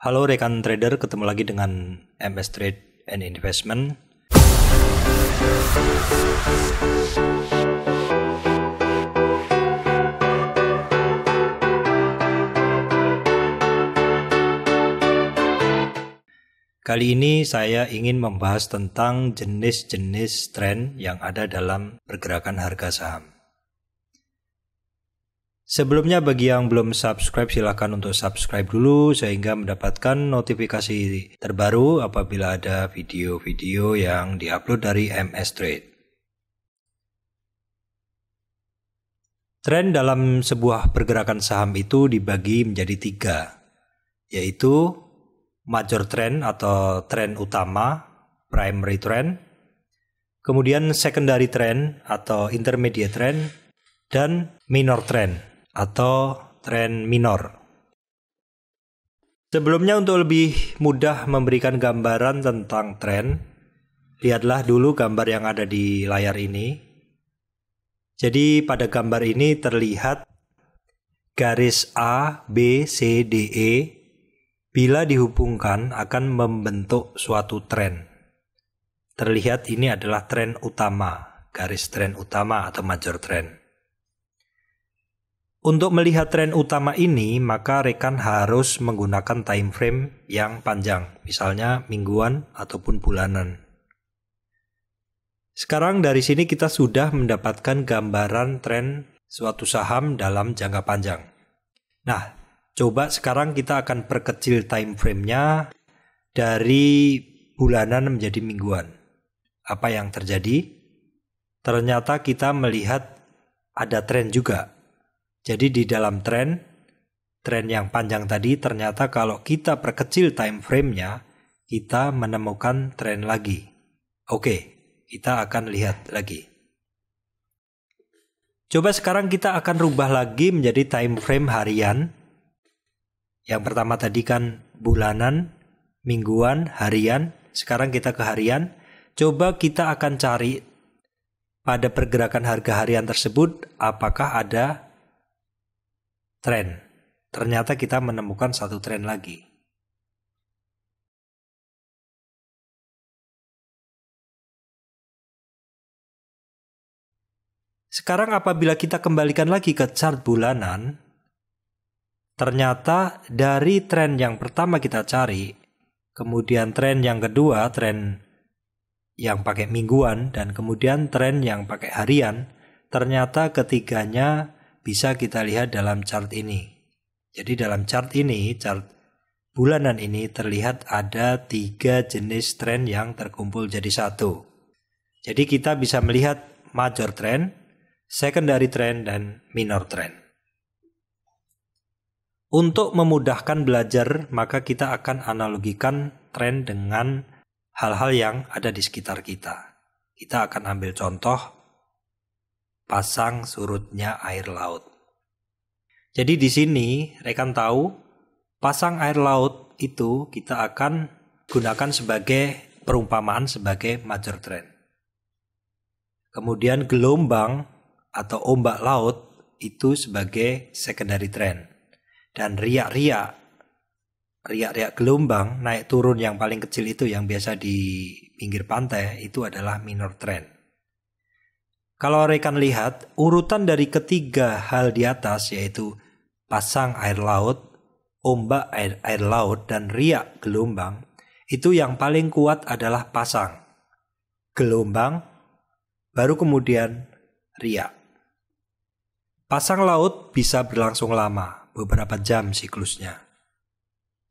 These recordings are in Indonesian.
Halo rekan trader, ketemu lagi dengan MS Trade and Investment. Kali ini saya ingin membahas tentang jenis-jenis tren yang ada dalam pergerakan harga saham. Sebelumnya bagi yang belum subscribe silahkan untuk subscribe dulu sehingga mendapatkan notifikasi terbaru apabila ada video-video yang diupload dari MS Trade. Tren dalam sebuah pergerakan saham itu dibagi menjadi tiga, yaitu major trend atau trend utama, primary trend, kemudian secondary trend atau intermediate trend, dan minor trend atau tren minor. Sebelumnya untuk lebih mudah memberikan gambaran tentang tren, lihatlah dulu gambar yang ada di layar ini. Jadi pada gambar ini terlihat garis A, B, C, D, E bila dihubungkan akan membentuk suatu tren. Terlihat ini adalah tren utama, garis tren utama atau major trend. Untuk melihat tren utama ini, maka rekan harus menggunakan time frame yang panjang, misalnya mingguan ataupun bulanan. Sekarang dari sini kita sudah mendapatkan gambaran tren suatu saham dalam jangka panjang. Nah, coba sekarang kita akan perkecil time frame-nya dari bulanan menjadi mingguan. Apa yang terjadi? Ternyata kita melihat ada tren juga jadi di dalam tren, tren yang panjang tadi ternyata kalau kita perkecil time frame-nya, kita menemukan tren lagi. Oke, kita akan lihat lagi. Coba sekarang kita akan rubah lagi menjadi time frame harian. Yang pertama tadi kan bulanan, mingguan, harian. Sekarang kita ke harian. Coba kita akan cari pada pergerakan harga harian tersebut apakah ada Tren. Ternyata kita menemukan satu tren lagi. Sekarang apabila kita kembalikan lagi ke chart bulanan, ternyata dari tren yang pertama kita cari, kemudian tren yang kedua, tren yang pakai mingguan, dan kemudian tren yang pakai harian, ternyata ketiganya bisa kita lihat dalam chart ini. Jadi dalam chart ini, chart bulanan ini terlihat ada tiga jenis trend yang terkumpul jadi satu. Jadi kita bisa melihat major trend, secondary trend, dan minor trend. Untuk memudahkan belajar, maka kita akan analogikan trend dengan hal-hal yang ada di sekitar kita. Kita akan ambil contoh pasang surutnya air laut. Jadi di sini rekan tahu pasang air laut itu kita akan gunakan sebagai perumpamaan sebagai major trend. Kemudian gelombang atau ombak laut itu sebagai secondary trend. Dan riak-riak riak-riak gelombang naik turun yang paling kecil itu yang biasa di pinggir pantai itu adalah minor trend. Kalau rekan lihat, urutan dari ketiga hal di atas yaitu pasang air laut, ombak air, air laut, dan riak gelombang, itu yang paling kuat adalah pasang, gelombang, baru kemudian riak. Pasang laut bisa berlangsung lama, beberapa jam siklusnya.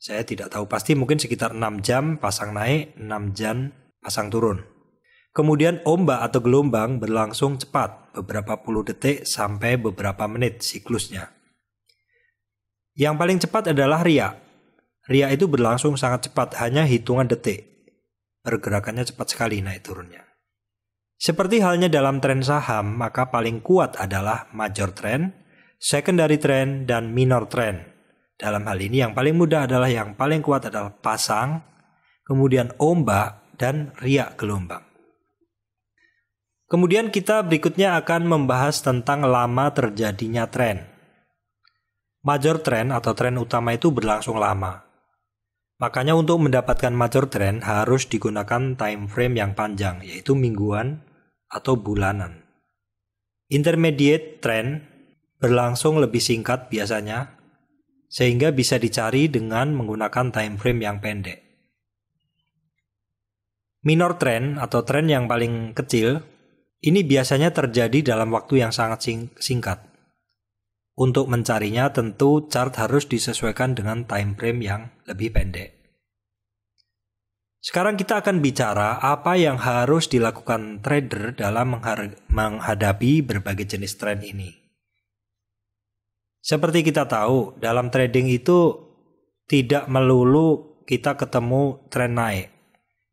Saya tidak tahu pasti mungkin sekitar 6 jam pasang naik, 6 jam pasang turun. Kemudian ombak atau gelombang berlangsung cepat, beberapa puluh detik sampai beberapa menit siklusnya. Yang paling cepat adalah ria. Ria itu berlangsung sangat cepat, hanya hitungan detik. Pergerakannya cepat sekali naik turunnya. Seperti halnya dalam tren saham, maka paling kuat adalah major trend, secondary trend, dan minor trend. Dalam hal ini yang paling mudah adalah yang paling kuat adalah pasang, kemudian ombak, dan riak gelombang. Kemudian kita berikutnya akan membahas tentang lama terjadinya tren. Major tren atau tren utama itu berlangsung lama. Makanya untuk mendapatkan major tren harus digunakan time frame yang panjang, yaitu mingguan atau bulanan. Intermediate trend berlangsung lebih singkat biasanya, sehingga bisa dicari dengan menggunakan time frame yang pendek. Minor trend atau tren yang paling kecil ini biasanya terjadi dalam waktu yang sangat sing singkat. Untuk mencarinya tentu chart harus disesuaikan dengan time frame yang lebih pendek. Sekarang kita akan bicara apa yang harus dilakukan trader dalam menghadapi berbagai jenis trend ini. Seperti kita tahu, dalam trading itu tidak melulu kita ketemu tren naik.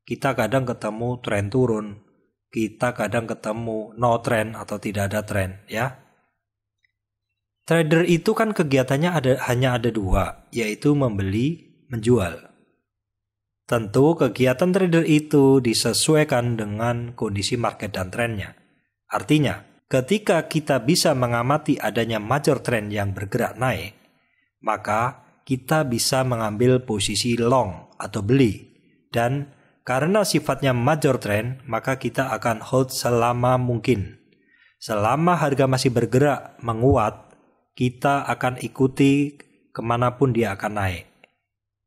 Kita kadang ketemu tren turun kita kadang ketemu no trend atau tidak ada trend ya. Trader itu kan kegiatannya ada hanya ada dua, yaitu membeli, menjual. Tentu kegiatan trader itu disesuaikan dengan kondisi market dan trennya. Artinya, ketika kita bisa mengamati adanya major trend yang bergerak naik, maka kita bisa mengambil posisi long atau beli dan karena sifatnya major trend, maka kita akan hold selama mungkin. Selama harga masih bergerak menguat, kita akan ikuti kemanapun dia akan naik.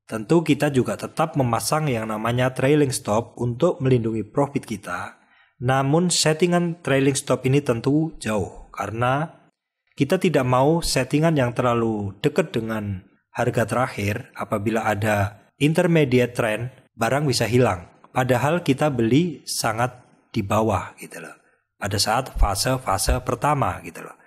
Tentu kita juga tetap memasang yang namanya trailing stop untuk melindungi profit kita. Namun settingan trailing stop ini tentu jauh karena kita tidak mau settingan yang terlalu dekat dengan harga terakhir apabila ada intermediate trend barang bisa hilang. Padahal kita beli sangat di bawah gitu loh. Pada saat fase-fase pertama gitu loh.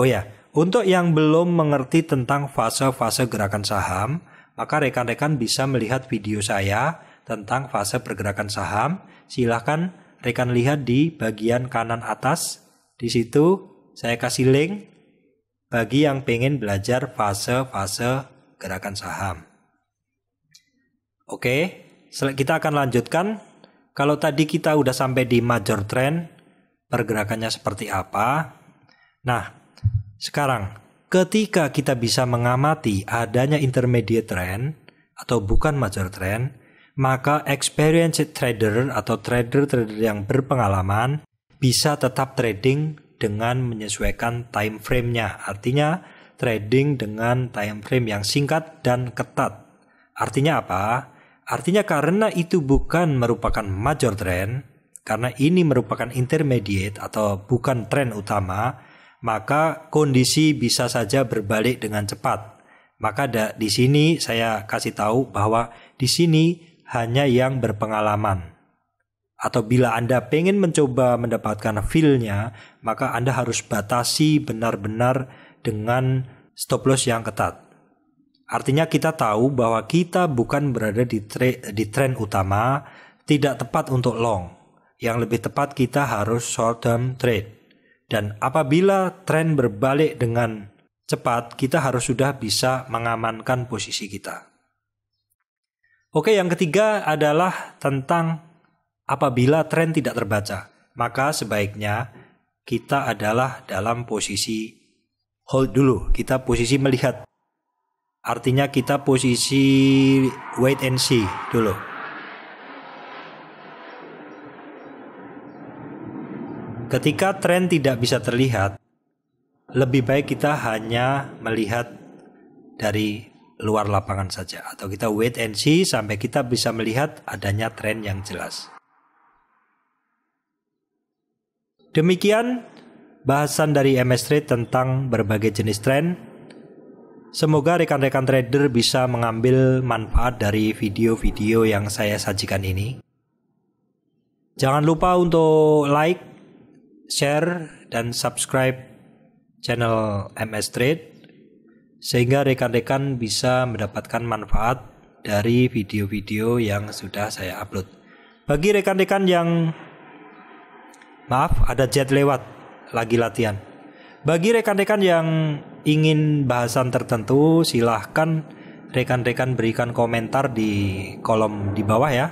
Oh ya, untuk yang belum mengerti tentang fase-fase gerakan saham, maka rekan-rekan bisa melihat video saya tentang fase pergerakan saham. Silahkan rekan lihat di bagian kanan atas. Di situ saya kasih link bagi yang pengen belajar fase-fase gerakan saham. Oke, kita akan lanjutkan. Kalau tadi kita udah sampai di major trend, pergerakannya seperti apa? Nah, sekarang ketika kita bisa mengamati adanya intermediate trend atau bukan major trend, maka experienced trader atau trader-trader yang berpengalaman bisa tetap trading dengan menyesuaikan time frame-nya. Artinya, trading dengan time frame yang singkat dan ketat. Artinya apa? Artinya karena itu bukan merupakan major trend, karena ini merupakan intermediate atau bukan tren utama, maka kondisi bisa saja berbalik dengan cepat. Maka da, di sini saya kasih tahu bahwa di sini hanya yang berpengalaman. Atau bila Anda pengen mencoba mendapatkan feel-nya, maka Anda harus batasi benar-benar dengan stop loss yang ketat. Artinya kita tahu bahwa kita bukan berada di, tre di tren utama, tidak tepat untuk long. Yang lebih tepat kita harus short term trade. Dan apabila tren berbalik dengan cepat, kita harus sudah bisa mengamankan posisi kita. Oke, yang ketiga adalah tentang apabila tren tidak terbaca, maka sebaiknya kita adalah dalam posisi hold dulu. Kita posisi melihat Artinya kita posisi wait and see dulu. Ketika tren tidak bisa terlihat, lebih baik kita hanya melihat dari luar lapangan saja atau kita wait and see sampai kita bisa melihat adanya tren yang jelas. Demikian bahasan dari MS Trade tentang berbagai jenis tren Semoga rekan-rekan trader bisa mengambil manfaat dari video-video yang saya sajikan ini. Jangan lupa untuk like, share, dan subscribe channel MS Trade sehingga rekan-rekan bisa mendapatkan manfaat dari video-video yang sudah saya upload. Bagi rekan-rekan yang maaf ada jet lewat lagi latihan. Bagi rekan-rekan yang ingin bahasan tertentu silahkan rekan-rekan berikan komentar di kolom di bawah ya.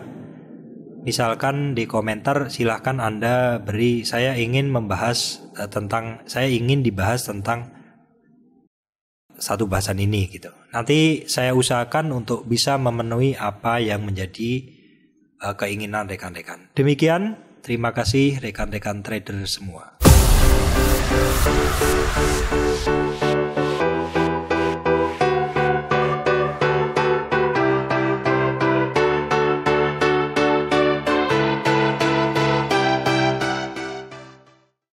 Misalkan di komentar silahkan Anda beri saya ingin membahas eh, tentang saya ingin dibahas tentang satu bahasan ini gitu. Nanti saya usahakan untuk bisa memenuhi apa yang menjadi eh, keinginan rekan-rekan. Demikian, terima kasih rekan-rekan trader semua.